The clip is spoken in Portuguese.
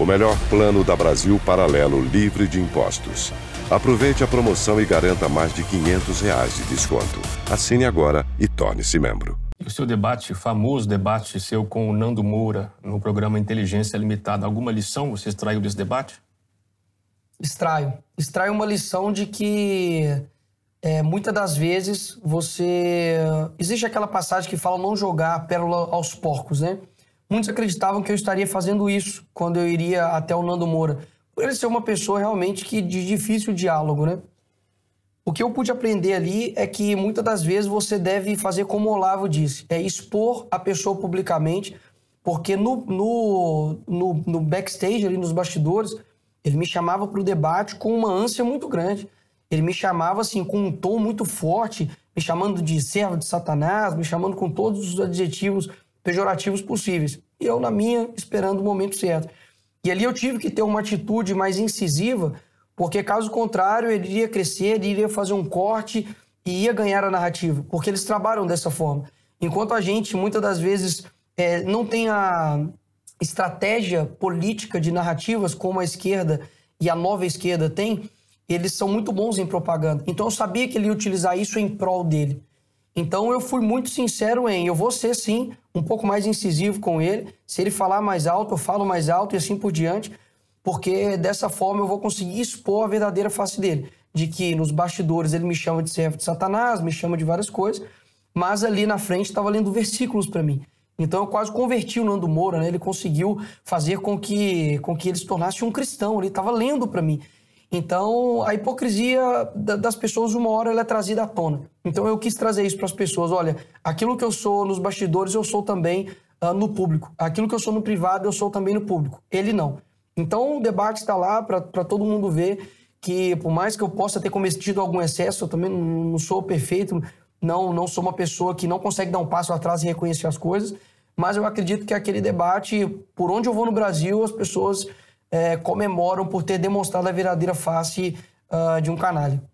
O melhor plano da Brasil Paralelo livre de impostos. Aproveite a promoção e garanta mais de 500 reais de desconto. Assine agora e torne-se membro. O seu debate, famoso debate seu com o Nando Moura no programa Inteligência Limitada, alguma lição você extraiu desse debate? Extraio. Extraio uma lição de que é, muitas das vezes você. Existe aquela passagem que fala não jogar pérola aos porcos, né? Muitos acreditavam que eu estaria fazendo isso quando eu iria até o Nando Moura, por ele ser uma pessoa realmente que de difícil diálogo, né? O que eu pude aprender ali é que muitas das vezes você deve fazer como o Olavo disse, é expor a pessoa publicamente, porque no, no, no, no backstage, ali nos bastidores, ele me chamava para o debate com uma ânsia muito grande. Ele me chamava assim com um tom muito forte, me chamando de servo de Satanás, me chamando com todos os adjetivos pejorativos possíveis. E eu, na minha, esperando o momento certo. E ali eu tive que ter uma atitude mais incisiva, porque caso contrário, ele iria crescer, ele iria fazer um corte e ia ganhar a narrativa, porque eles trabalham dessa forma. Enquanto a gente, muitas das vezes, é, não tem a estratégia política de narrativas como a esquerda e a nova esquerda tem, eles são muito bons em propaganda. Então eu sabia que ele ia utilizar isso em prol dele. Então eu fui muito sincero em, eu vou ser sim um pouco mais incisivo com ele. Se ele falar mais alto, eu falo mais alto e assim por diante, porque dessa forma eu vou conseguir expor a verdadeira face dele, de que nos bastidores ele me chama de servo de Satanás, me chama de várias coisas, mas ali na frente estava lendo versículos para mim. Então eu quase converti o Nando Moura, né? ele conseguiu fazer com que com que ele se tornasse um cristão, ele estava lendo para mim. Então, a hipocrisia das pessoas, uma hora, ela é trazida à tona. Então, eu quis trazer isso para as pessoas. Olha, aquilo que eu sou nos bastidores, eu sou também uh, no público. Aquilo que eu sou no privado, eu sou também no público. Ele não. Então, o debate está lá para todo mundo ver que, por mais que eu possa ter cometido algum excesso, eu também não sou perfeito, não, não sou uma pessoa que não consegue dar um passo atrás e reconhecer as coisas, mas eu acredito que aquele debate, por onde eu vou no Brasil, as pessoas é, comemoram por ter demonstrado a viradeira face uh, de um canalha.